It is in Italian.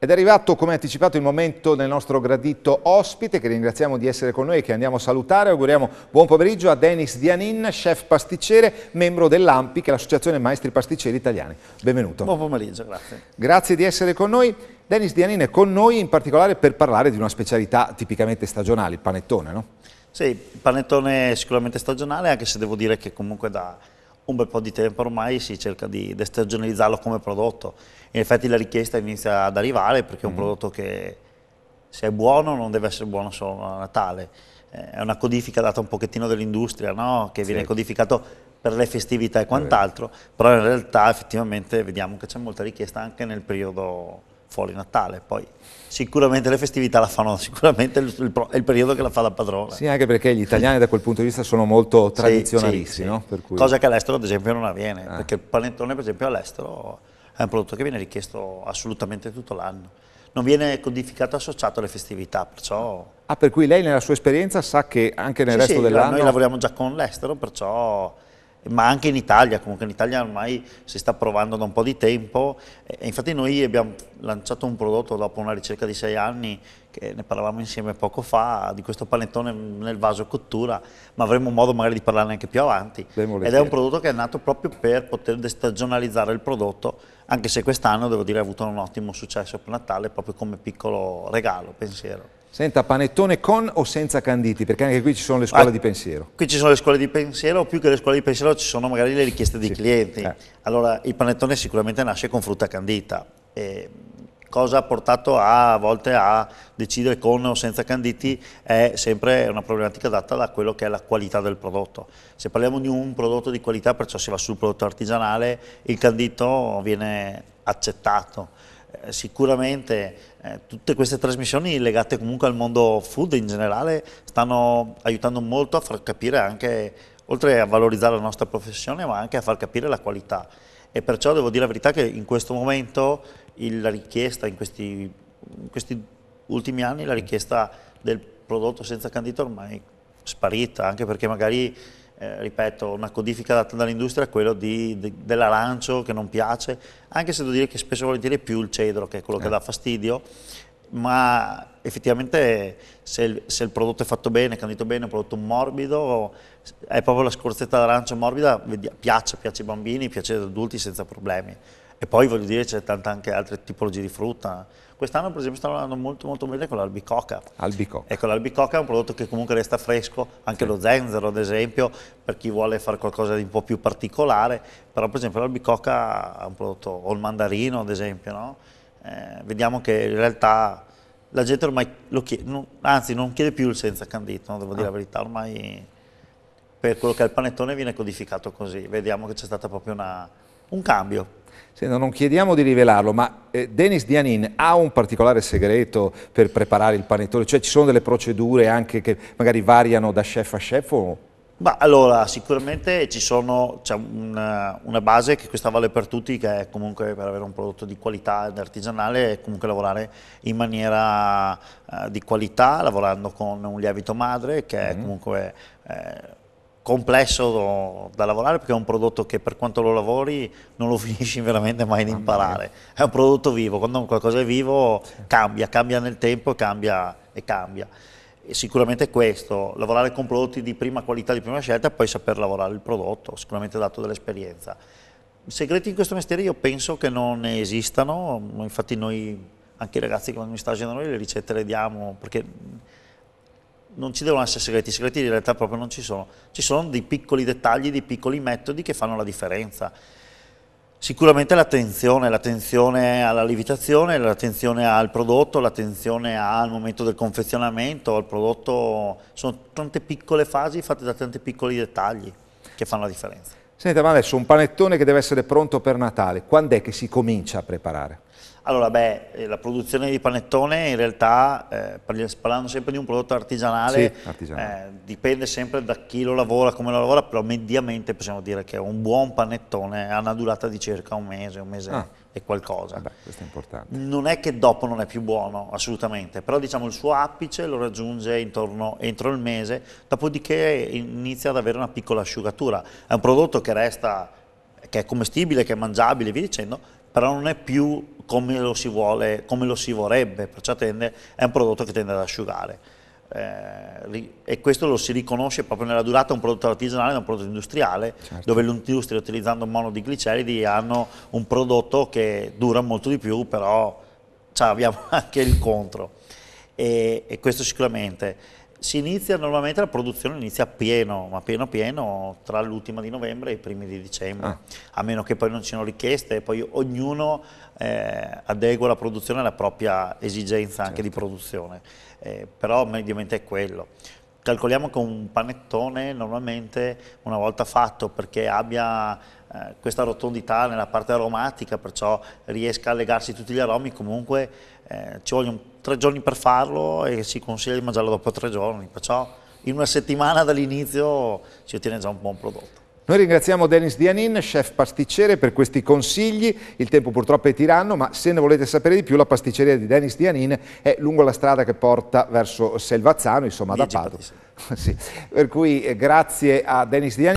Ed è arrivato, come anticipato, il momento del nostro gradito ospite, che ringraziamo di essere con noi e che andiamo a salutare. Auguriamo buon pomeriggio a Denis Dianin, chef pasticcere, membro dell'AMPI, che è l'Associazione Maestri Pasticceri Italiani. Benvenuto. Buon pomeriggio, grazie. Grazie di essere con noi. Denis Dianin è con noi in particolare per parlare di una specialità tipicamente stagionale, il panettone, no? Sì, il panettone è sicuramente stagionale, anche se devo dire che comunque da un bel po' di tempo ormai si cerca di destagionalizzarlo come prodotto. In effetti la richiesta inizia ad arrivare perché è un mm. prodotto che se è buono non deve essere buono solo a Natale. Eh, è una codifica data un pochettino dall'industria, no? che sì. viene codificato per le festività e quant'altro, però in realtà effettivamente vediamo che c'è molta richiesta anche nel periodo fuori Natale, poi sicuramente le festività la fanno sicuramente è il, il, periodo che la fa la padrona. Sì, anche perché gli italiani da quel punto di vista sono molto tradizionalisti, sì, sì, no? sì. Cui... Cosa che all'estero ad esempio non avviene, ah. perché il panettone per esempio all'estero è un prodotto che viene richiesto assolutamente tutto l'anno. Non viene codificato associato alle festività, perciò... Ah, per cui lei nella sua esperienza sa che anche nel resto dell'anno... noi lavoriamo già con l'estero, perciò ma anche in Italia, comunque in Italia ormai si sta provando da un po' di tempo e infatti noi abbiamo lanciato un prodotto dopo una ricerca di sei anni che ne parlavamo insieme poco fa di questo panettone nel vaso cottura ma avremo modo magari di parlarne anche più avanti ed è un prodotto che è nato proprio per poter destagionalizzare il prodotto anche se quest'anno devo dire ha avuto un ottimo successo per Natale proprio come piccolo regalo, pensiero Senta, panettone con o senza canditi? Perché anche qui ci sono le scuole ah, di pensiero. Qui ci sono le scuole di pensiero, più che le scuole di pensiero ci sono magari le richieste dei sì. clienti. Eh. Allora, il panettone sicuramente nasce con frutta candita. E cosa ha portato a, a, volte a decidere con o senza canditi è sempre una problematica data da quello che è la qualità del prodotto. Se parliamo di un prodotto di qualità, perciò si va sul prodotto artigianale, il candito viene accettato eh, sicuramente eh, tutte queste trasmissioni legate comunque al mondo food in generale stanno aiutando molto a far capire anche, oltre a valorizzare la nostra professione, ma anche a far capire la qualità. E perciò devo dire la verità che in questo momento il, la richiesta, in questi, in questi ultimi anni, la richiesta del prodotto senza candito ormai sparita, anche perché magari eh, ripeto, una codifica data dall'industria è quello di, de, dell'arancio che non piace, anche se devo dire che spesso e volentieri è più il cedro, che è quello eh. che dà fastidio, ma effettivamente se il, se il, prodotto è fatto bene, candito bene, è un prodotto morbido, è proprio la scorzetta d'arancio morbida, piace, piace ai bambini, piace ad adulti senza problemi. E poi voglio dire c'è tante anche altre tipologie di frutta. Quest'anno per esempio stanno andando molto molto bene con l'albicocca. Albicocca. Ecco, l'albicocca è un prodotto che comunque resta fresco, anche sì. lo zenzero ad esempio, per chi vuole fare qualcosa di un po' più particolare, però per esempio l'albicocca è un prodotto, o il mandarino ad esempio, no? eh, vediamo che in realtà la gente ormai lo chiede, non, anzi non chiede più il senza candito, no? devo ah. dire la ah. verità, ormai per quello che è il panettone viene codificato così, vediamo che c'è stata proprio una un cambio. Senta, non chiediamo di rivelarlo, ma eh, Denis Dianin ha un particolare segreto per preparare il panettone? Cioè ci sono delle procedure anche che magari variano da chef a chef o... Ma allora, sicuramente ci sono, c'è una, una, base che questa vale per tutti, che è comunque per avere un prodotto di qualità ed artigianale e comunque lavorare in maniera eh, di qualità, lavorando con un lievito madre, che mm. è mhm. comunque eh, complesso da lavorare perché è un prodotto che per quanto lo lavori non lo finisci veramente mai di imparare. È un prodotto vivo, quando qualcosa è vivo cambia, cambia nel tempo cambia, e cambia. E sicuramente questo, lavorare con prodotti di prima qualità, di prima scelta e poi saper lavorare il prodotto, sicuramente dato dell'esperienza. Segreti in questo mestiere io penso che non ne esistano, infatti noi anche i ragazzi che vanno in stage da noi le ricette le diamo perché non ci devono essere segreti, segreti in realtà proprio non ci sono, ci sono dei piccoli dettagli, dei piccoli metodi che fanno la differenza. Sicuramente l'attenzione, l'attenzione alla lievitazione, l'attenzione al prodotto, l'attenzione al momento del confezionamento, al prodotto, sono tante piccole fasi fatte da tanti piccoli dettagli che fanno la differenza. Senta, ma adesso un panettone che deve essere pronto per Natale, quando è che si comincia a preparare? Allora, beh, eh, la produzione di panettone in realtà, eh, parlando sempre di un prodotto artigianale, sì, eh, artigianale. Eh, dipende sempre da chi lo lavora, come lo lavora, però mediamente possiamo dire che un buon panettone ha una durata di circa un mese, un mese ah. e qualcosa. Eh beh, questo è importante. Non è che dopo non è più buono, assolutamente, però diciamo il suo apice lo raggiunge intorno, entro il mese, dopodiché inizia ad avere una piccola asciugatura. È un prodotto che resta, che è commestibile, che è mangiabile, e via dicendo, però non è più come lo si, vuole, come lo si vorrebbe, perciò tende, è un prodotto che tende ad asciugare. Eh, e questo lo si riconosce proprio nella durata un prodotto artigianale da un prodotto industriale certo. dove l'industria utilizzando monodigliceridi hanno un prodotto che dura molto di più però abbiamo anche il contro e, e questo sicuramente si inizia normalmente la produzione inizia a pieno, ma pieno pieno tra l'ultima di novembre e i primi di dicembre, ah. a meno che poi non ci siano richieste, poi ognuno eh, adegua la produzione alla propria esigenza certo. anche di certo. produzione, eh, però mediamente è quello. Calcoliamo che un panettone normalmente una volta fatto perché abbia eh, questa rotondità nella parte aromatica, perciò riesca a legarsi tutti gli aromi, comunque eh, ci vogliono tre giorni per farlo e si consiglia di mangiarlo dopo tre giorni, perciò in una settimana dall'inizio si ottiene già un buon prodotto. Noi ringraziamo Denis Dianin, chef pasticcere, per questi consigli. Il tempo purtroppo è tiranno, ma se ne volete sapere di più, la pasticceria di Denis Dianin è lungo la strada che porta verso Selvazzano, insomma, da Padova. Sì. Per cui eh, grazie a Denis Dianin.